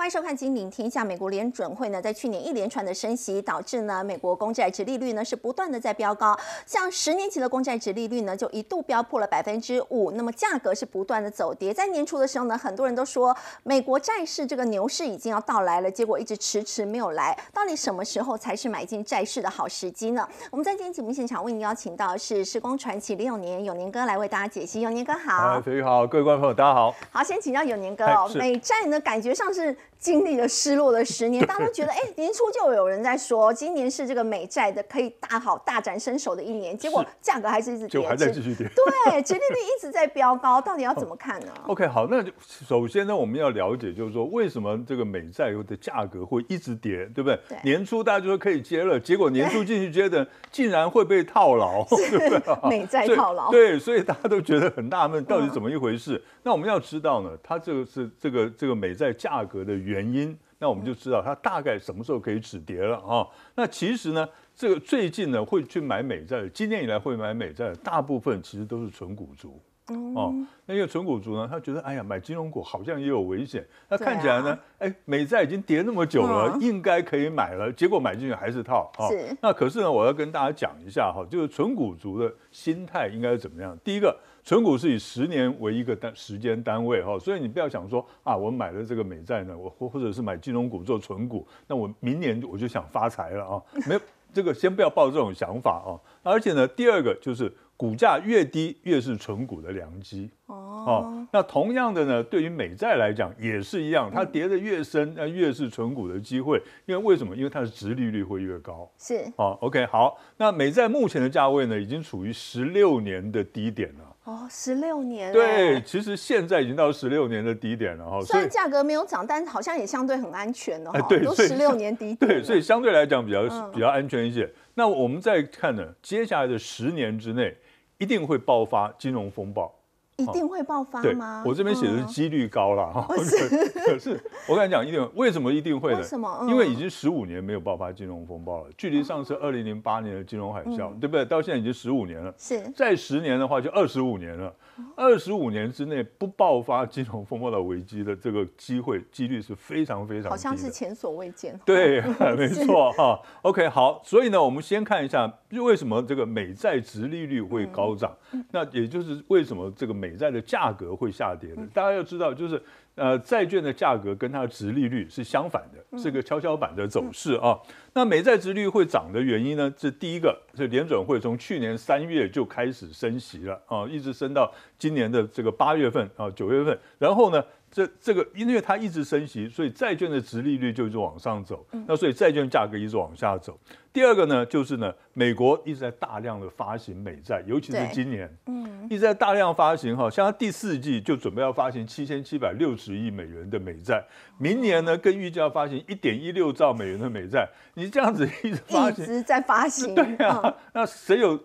欢迎收看《金领天下》。美国联准会呢，在去年一连串的升息，导致呢，美国公债殖利率呢，是不断的在飙高。像十年期的公债殖利率呢，就一度飙破了百分之五。那么价格是不断的走跌。在年初的时候呢，很多人都说美国债市这个牛市已经要到来了，结果一直迟迟没有来。到底什么时候才是买进债市的好时机呢？我们在今天节目现场为您邀请到是时光传奇林永年永年哥来为大家解析。永年哥好，玉好，各位观众朋友，大家好。好，先请教永年哥，哦，美债呢，感觉上是。经历了失落的十年，大家都觉得，哎，年初就有人在说，今年是这个美债的可以大好大展身手的一年，结果价格还是一直跌，还在继续跌，对，收益率一直在飙高，到底要怎么看呢？OK，好，那首先呢，我们要了解就是说，为什么这个美债的价格会一直跌，对不对？年初大家就说可以接了，结果年初进去接的 竟然会被套牢，对不对？美债套牢，对，所以大家都觉得很纳闷，到底怎么一回事？那我们要知道呢，它这个是这个这个美债价格的。原因，那我们就知道它大概什么时候可以止跌了啊。那其实呢，这个最近呢会去买美债的，今年以来会买美债的，大部分其实都是纯股族。哦，那一个纯股族呢？他觉得，哎呀，买金融股好像也有危险。那看起来呢，哎，美债已经跌那么久了，应该可以买了。结果买进去还是套啊。是。那可是呢，我要跟大家讲一下哈，就是纯股族的心态应该是怎么样。第一个，纯股是以十年为一个单时间单位哈，所以你不要想说啊，我买了这个美债呢，我或或者是买金融股做纯股，那我明年我就想发财了啊？没有，这个先不要抱这种想法啊。而且呢，第二个就是。股价越低，越是存股的良机哦。那同样的呢，对于美债来讲也是一样，它跌的越深，那越是存股的机会。因为为什么？因为它的殖利率会越高。是哦，OK，好。那美债目前的价位呢，已经处于十六年的低点了。哦，十六年。对，其实现在已经到十六年的低点了哈。虽然价格没有涨，但是好像也相对很安全了哈。对，都十六年低点。对，所以相对来讲比较比较安全一些。那我们再看呢，接下来的十年之内。一定会爆发金融风暴，一定会爆发吗？我这边写的是几率高了哈。可是我跟你讲，一定为什么一定会？为什么？因为已经十五年没有爆发金融风暴了，距离上次二零零八年的金融海啸，对不对？到现在已经十五年了。是。再十年的话，就二十五年了。二十五年之内不爆发金融风暴的危机的这个机会几率是非常非常好像是前所未见。对，没错哈。OK，好，所以呢，我们先看一下。就为什么这个美债值利率会高涨？那也就是为什么这个美债的价格会下跌的？大家要知道，就是呃，债券的价格跟它的值利率是相反的，是个跷跷板的走势啊。那美债值利率会涨的原因呢？这第一个，是联准会从去年三月就开始升息了啊，一直升到今年的这个八月份啊、九月份。然后呢，这这个因为它一直升息，所以债券的值利率就是往上走，那所以债券价格一直往下走。第二个呢，就是呢，美国一直在大量的发行美债，尤其是今年，嗯，一直在大量发行哈，像它第四季就准备要发行七千七百六十亿美元的美债，明年呢更预计要发行一点一六兆美元的美债，你这样子一直发行，一直在发行，对呀，那谁有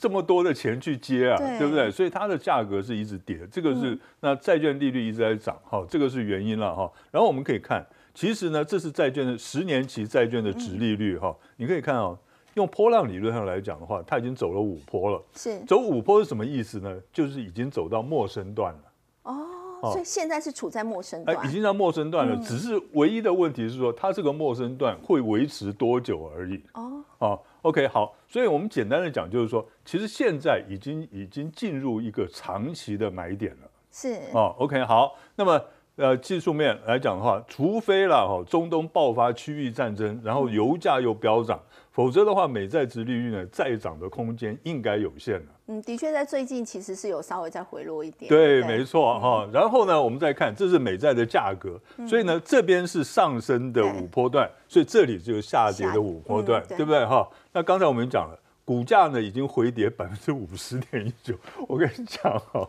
这么多的钱去接啊，对不对？所以它的价格是一直跌，这个是那债券利率一直在涨，哈，这个是原因了哈。然后我们可以看。其实呢，这是债券的十年期债券的值利率哈，你可以看啊，用波浪理论上来讲的话，它已经走了五波了。是，走五波是什么意思呢？就是已经走到陌生段了。哦，所以现在是处在陌生段。哎，已经到陌生段了，只是唯一的问题是说，它这个陌生段会维持多久而已。哦，哦 o k 好，所以我们简单的讲就是说，其实现在已经已经进入一个长期的买点了。是。哦，OK，好，那么。呃，技术面来讲的话，除非了哈，中东爆发区域战争，然后油价又飙涨，否则的话，美债值利率呢，再涨的空间应该有限了。嗯，的确，在最近其实是有稍微再回落一点。对，没错哈。然后呢，我们再看，这是美债的价格，所以呢，这边是上升的五波段，所以这里就是下跌的五波段，对不对哈？那刚才我们讲了，股价呢已经回跌百分之五十点一九，我跟你讲哈。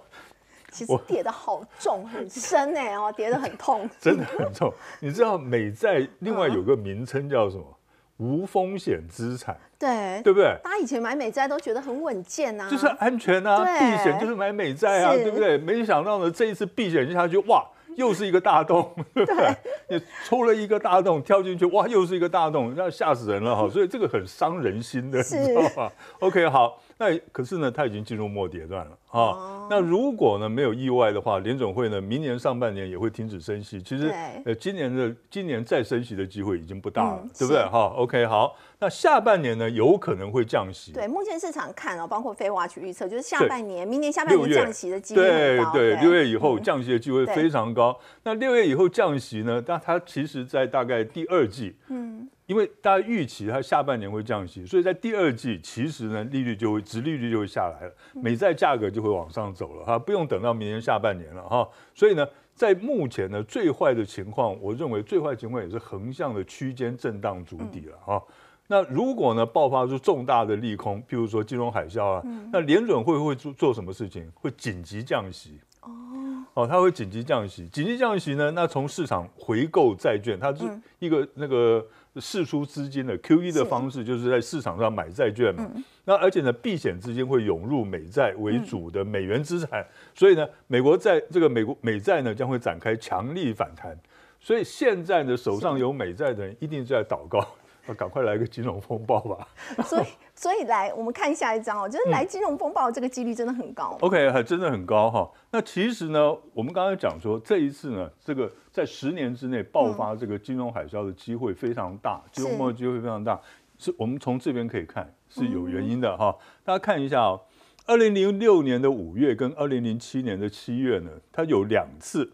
其实跌的好重，很深哎哦，跌得很痛，真的很重。你知道美债另外有个名称叫什么？无风险资产。对，对不对？大家以前买美债都觉得很稳健啊，就是安全啊，避险就是买美债啊，对不对？没想到呢，这一次避险下去，哇，又是一个大洞。对，你抽了一个大洞，跳进去，哇，又是一个大洞，那吓死人了哈。所以这个很伤人心的，你知道吧？OK，好，那可是呢，它已经进入末跌段了。啊，那如果呢没有意外的话，联总会呢明年上半年也会停止升息。其实，呃，今年的今年再升息的机会已经不大了，对不对？哈，OK，好。那下半年呢，有可能会降息。对，目前市场看哦，包括非娃取预测，就是下半年、明年下半年降息的机会对对，六月以后降息的机会非常高。那六月以后降息呢？那它其实在大概第二季，嗯。因为大家预期它下半年会降息，所以在第二季其实呢利率就会、值利率就会下来了，美债价格就会往上走了哈，不用等到明年下半年了哈。所以呢，在目前呢最坏的情况，我认为最坏情况也是横向的区间震荡筑底了哈。那如果呢爆发出重大的利空，譬如说金融海啸啊，那联准会会做做什么事情？会紧急降息哦它会紧急降息，紧急降息呢，那从市场回购债券，它是一个那个。释出资金的 QE 的方式，就是在市场上买债券嘛。那而且呢，避险资金会涌入美债为主的美元资产，所以呢，美国在这个美国美债呢将会展开强力反弹。所以现在呢，手上有美债的人一定在祷告：，赶快来个金融风暴吧。所以来，我们看下一张哦，就是来金融风暴这个几率真的很高。OK，还真的很高哈。那其实呢，我们刚才讲说这一次呢，这个在十年之内爆发这个金融海啸的机会非常大，金融风暴机会非常大，是我们从这边可以看是有原因的哈。大家看一下哦，二零零六年的五月跟二零零七年的七月呢，它有两次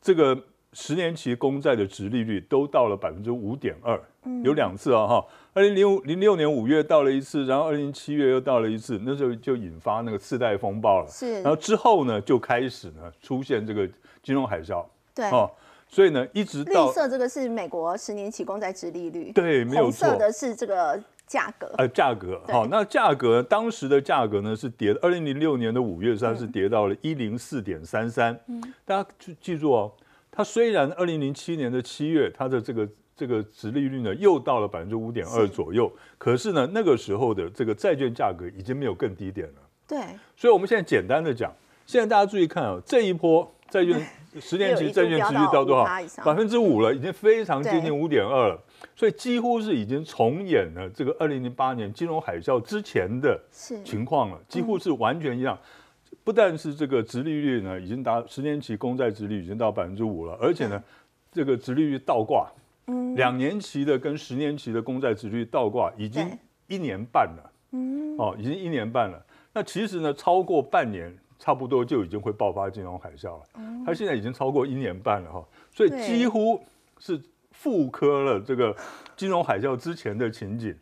这个。十年期公债的值利率都到了百分之五点二，有两次啊哈，二零零五零六年五月到了一次，然后二零零七月又到了一次，那时候就引发那个次贷风暴了。是，然后之后呢，就开始呢出现这个金融海啸。对，哦，所以呢，一直到绿色这个是美国十年期公债值利率，对，没有错。的是这个价格，呃，价格好，那价格当时的价格呢是跌，二零零六年的五月三是跌到了一零四点三三。嗯，大家就记住哦。它虽然二零零七年的七月，它的这个这个值利率呢，又到了百分之五点二左右，可是呢，那个时候的这个债券价格已经没有更低点了。对，所以我们现在简单的讲，现在大家注意看哦，这一波债券 十年期债券持利率到多少？百分之五了，已经非常接近五点二了，所以几乎是已经重演了这个二零零八年金融海啸之前的情况了，几乎是完全一样。不但是这个殖利率呢，已经达十年期公债殖利率已经到百分之五了，而且呢，这个殖利率倒挂，嗯，两年期的跟十年期的公债殖利率倒挂已经一年半了，嗯，哦，已经一年半了。那其实呢，超过半年，差不多就已经会爆发金融海啸了。它现在已经超过一年半了哈，所以几乎是复刻了这个金融海啸之前的情景。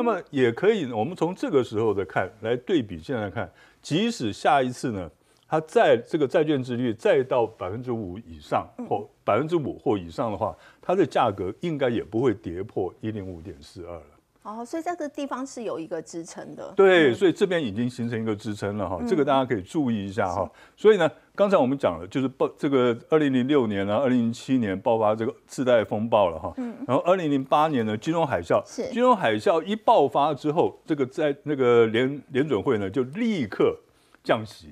那么也可以，我们从这个时候的看来对比现在看，即使下一次呢，它在这个债券利率再到百分之五以上或百分之五或以上的话，它的价格应该也不会跌破一零五点四二了。哦，所以在这地方是有一个支撑的。对，所以这边已经形成一个支撑了哈，这个大家可以注意一下哈。所以呢。刚才我们讲了，就是爆这个二零零六年呢，二零零七年爆发这个次贷风暴了哈，嗯，然后二零零八年呢金融海啸，是金融海啸一爆发之后，这个在那个联联准会呢就立刻降息，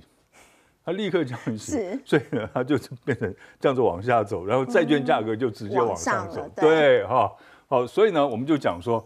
他立刻降息，是，所以呢他就变成这样子往下走，然后债券价格就直接往上走，对哈，好，所以呢我们就讲说。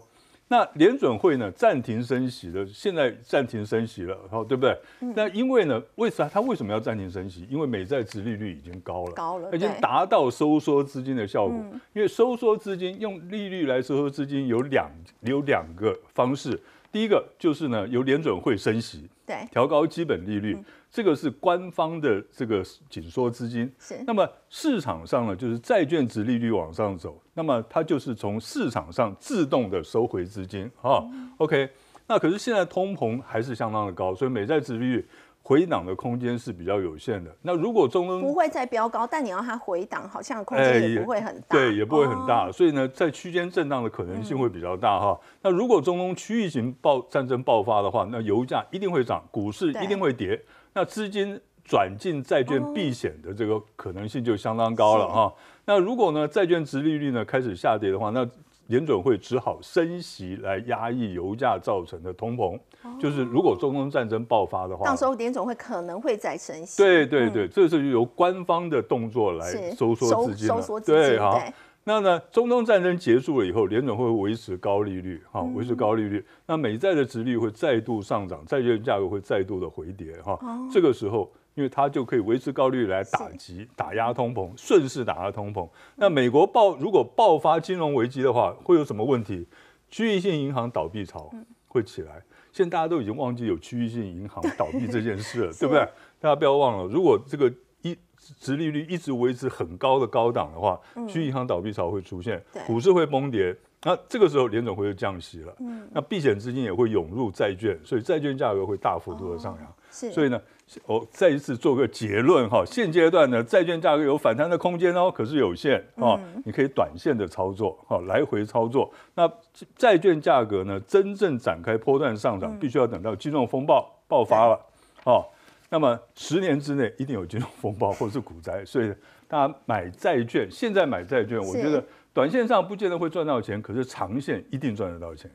那联准会呢暂停升息的，现在暂停升息了，好对不对？那因为呢，为啥他为什么要暂停升息？因为美债殖利率已经高了，高了，已经达到收缩资金的效果。因为收缩资金，用利率来收缩资金有两有两个方式。第一个就是呢，由联准会升息，对，调高基本利率，这个是官方的这个紧缩资金。是。那么市场上呢，就是债券值利率往上走，那么它就是从市场上自动的收回资金哈 OK，那可是现在通膨还是相当的高，所以美债值利率。回档的空间是比较有限的。那如果中东不会再飙高，但你要它回档，好像空间也不会很大。对，也不会很大。所以呢，在区间震荡的可能性会比较大哈。那如果中东区域型爆战争爆发的话，那油价一定会涨，股市一定会跌。那资金转进债券避险的这个可能性就相当高了哈。那如果呢，债券值利率呢开始下跌的话，那联准会只好升息来压抑油价造成的通膨，就是如果中东战争爆发的话，到时候联准会可能会再升息。对对对，这是由官方的动作来收缩资金。收缩资金，对哈。那呢，中东战争结束了以后，联准会维持高利率哈，维持高利率。那美债的殖率会再度上涨，债券价格会再度的回跌哈。这个时候。因为它就可以维持高利率来打击、打压通膨，顺势打压通膨。那美国爆如果爆发金融危机的话，会有什么问题？区域性银行倒闭潮会起来。现在大家都已经忘记有区域性银行倒闭这件事了，对不对？大家不要忘了，如果这个一殖利率一直维持很高的高档的话，区域银行倒闭潮会出现，股市会崩跌。那这个时候，联总会降息了，那避险资金也会涌入债券，所以债券价格会大幅度的上扬。所以呢，我再一次做个结论哈，现阶段呢，债券价格有反弹的空间哦，可是有限啊，你可以短线的操作哈，来回操作。那债券价格呢，真正展开波段上涨，必须要等到金融风暴爆发了哦。那么十年之内一定有金融风暴或者是股灾，所以大家买债券，现在买债券，我觉得短线上不见得会赚到钱，可是长线一定赚得到钱。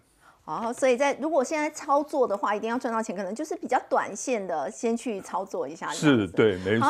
哦，所以在如果现在操作的话，一定要赚到钱，可能就是比较短线的，先去操作一下。是，对，没错。